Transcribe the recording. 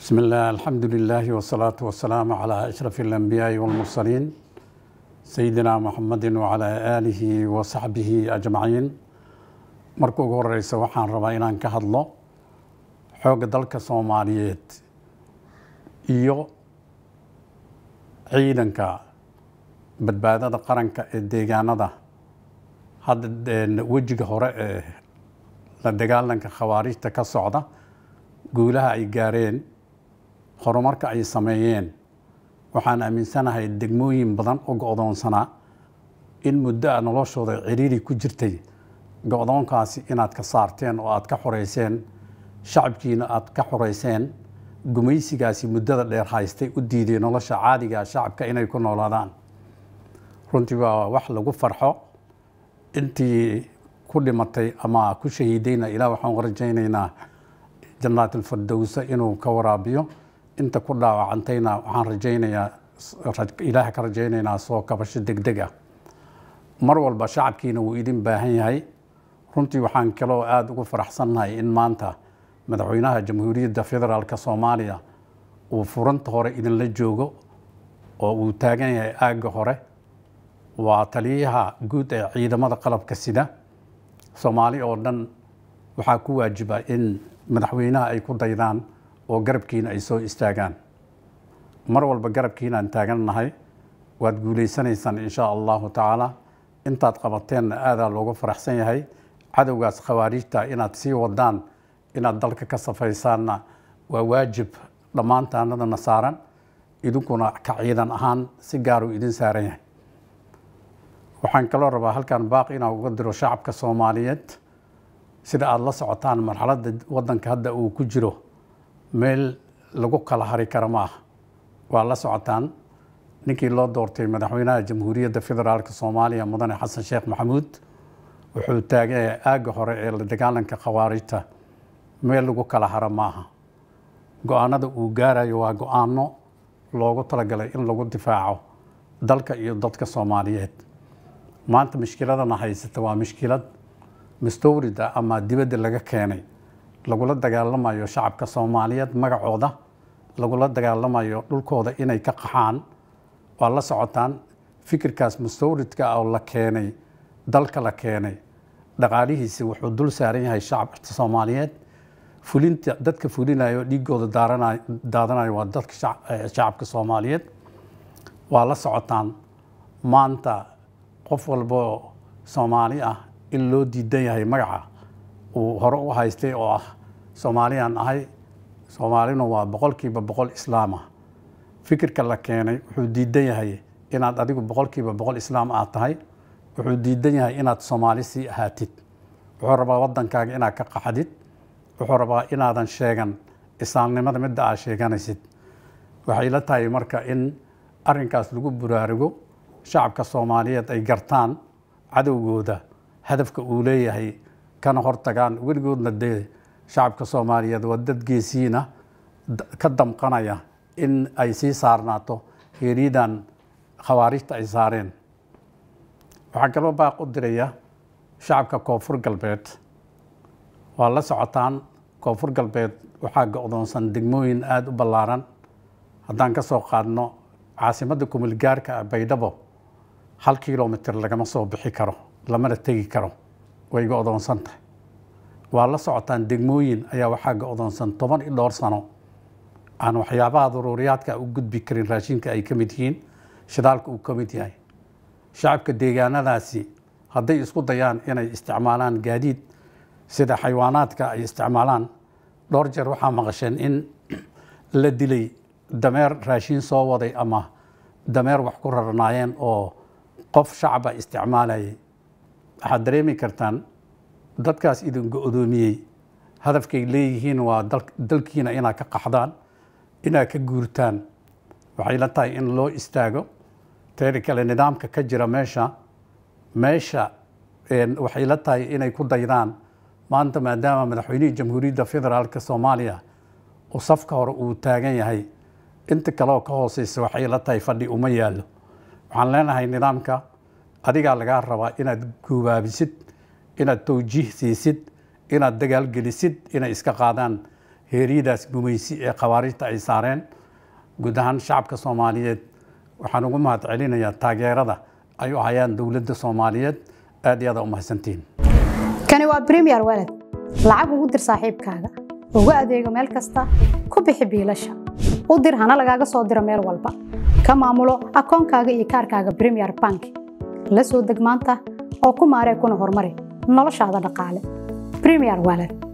بسم الله الحمد لله والصلاة والسلام على أشرف الأنبياء والمرسلين سيدنا محمد وعلى آله وصحبه أجمعين marka ugu horeysa waxaan rabaa inaan ka hadlo xoogga dalka soomaaliyeed iyo ciidanka badbaadada qaranka ee deegaanada hadda wejiga hore ee la dagaalanka khawaarijta ka socda guulaha ay gaareen horumarka ay sameeyeen waxaan aaminsanahay degmooyin badan oo go-doonsanaa in muddo a noloshooda ciriiri ku jirtay go-doonkaasi inaad ka saarteen oo aad ka xoreyseen shacabkiina aad ka xoreyseen gumaysigaasi muddada dheer haystay u diiday nolosha caadiga ah shacabka inay ku noolaadaan runtii waa wax lagu farxo intii ku dhimatay ama ku shahiidayna ilaah waxaan u rajaynaynaa jannaat inuu ka waraabiyo inta ku dhaawacantayna waxaan rajaynayaa ilaaha ka rajaynaynaa soo kabasho degdeg ah mar walba shacabkiina wuu idin baahan yahay runtii waxaan kaloo aada ugu faraxsannahay in maanta madaxweynaha jamhuuriyadda federaalka soomaaliya uu furanta hore idinla joogo oo uu taagan yahay aagga hore waa taliyaha guud ee ciidamada qalabka sida soomaali oo dhan waxaa ku waajiba in madaxweynaha ay ku daydaan oo garabkiina ay soo istaagaan mar walba garabkiinaan taagan nahay waad guulaysanaysaan inshaa allahu tacaala intaad qabateenna aadaa loogu faraxsan yahay cadowgaas khawaariijta inaad sii wadaan inaad dalka ka safaysaanna waa waajib dhammaantaanadana saaran idinkuna ka ciidan ahaan si gaaruu idin saaran yahay waxaan kaloo rabaa halkan baaq inaan uga diro shacabka soomaaliyeed sida aad la socotaan marxalada waddanka hadda uu ku jiro meel lagu kala hari kara ma aha waa la socotaan ninkii loo doortay madaxweynaha jamhuuriyadda federaalk soomaaliya mudane xasan sheekh maxamuud wuxuu taagay aagga hore ee la dagaalanka khawaarijta meel lagu kala haro maaha go-aanada uu gaarayo waa go-aano loogu talagalay in lagu difaaco dalka iyo dadka soomaaliyeed maanta mushkiladana haysata waa mushkilad mastowrida ama dibadda laga keenay lagula dagaalamayo shacabka soomaaliyeed magacooda lagula dagaalamayo dhulkooda inay ka qaxaan waa la socotaan fikirkaas mustawridka ah oo la keenay dalka la keenay dhaqaalihiisi wuxuu dul saaran yahay shacabka soomaaliyeed fulinta dadka fulinayo dhiigooda daadanayo waa dadka eh, shacabka soomaaliyeed waa la socotaan maanta qof walbo soomaali ah in loo diidan yahay magaca uu hore u haystay oo ah soomaaliyaan ahay soomaalina waa boqolkiiba boqol islaamah fikirka la keenay wuxuu diidan yahay inaad adigu boqolkiiba boqol islaam aad tahay wuxuu diidan yahay inaad soomaali sii ahaatid wuxuu rabaa wadankaaga inaad ka qaxdid wuxuu rabaa inaadan sheegan islaamnimada midda aad sheeganaysid waxay la tahay marka in arrinkaas lagu buraarigo shacabka soomaaliyeed ay gartaan cadowgooda hadafka uu leeyahay kana hortagaan weligoodna dee shacabka soomaaliyeed waa dadgiisiina ka damqanaya in ay sii saarnaato heeryadan khawaarijta ay saareen waxaa kaloo baaq u diraya shacabka koonfur galbeed waa la socotaan koonfur galbeed waxaa go-doonsan degmooyin aada u ballaaran haddaan ka soo qaadno caasimadda kumulgaarka ah baydhabo hal kilomitir lagama soo bixi karo lamana tegi karo way go'doonsan tahay waa la socotaan degmooyin ayaa waxaa go-doonsan toban i dhowr sano aan waxyaabaha daruuriyaadka u gudbi karin raashinka ay ka mid yihiin shidaalka uu ka mid yahay shacabka deegaanadaasi hadday isku dayaan inay isticmaalaan gaadiid sida xayawaanaadka ay isticmaalaan dhowr jeer waxaa maqasheen in la dilay dameer raashin soo waday ama dameer wax ku raranaayeen oo qof shacaba isticmaalayay waxaad dareemi kartaan dadkaas idin go-doomiyey hadafkay leeyihiin waa dalkiina inaad ka qaxdaan inaad ka guurtaan waxay la tahay in loo istaago teeda kale nidaamka ka jira meesha meesha waxay la tahay inay ku daydaan maanta maadaama madaxweynihii jamhuuriyadda federaalka soomaaliya uu safka hore uu taagan yahay inta kaleoo ka hooseysa waxay la tahay fadhi uma yaallo waxaan leenahay nidaamka adigaa lagaa rabaa inaad gubaabisid inaad towjiih siisid inaad dagaal gelisid inay iska qaadaan heeriyadaas gumaysi ee khawaarijta ay saareen guud ahaan shacabka soomaaliyeed waxaan ugu mahad celinayaa taageerada ay u hayaan dowladda soomaaliyeed aad iyo aada u mahadsantiin kani waa premier waled lacag ugu dir saaxiibkaaga uga adeego meel kasta ku bixi biilasha u dir hana lagaaga soo diro meel walba ka maamulo akoonkaaga iyo kaarkaaga premier bank la soo deg maanta oo ku maaree kuna hormari noloshaada dhaqaale premier wallet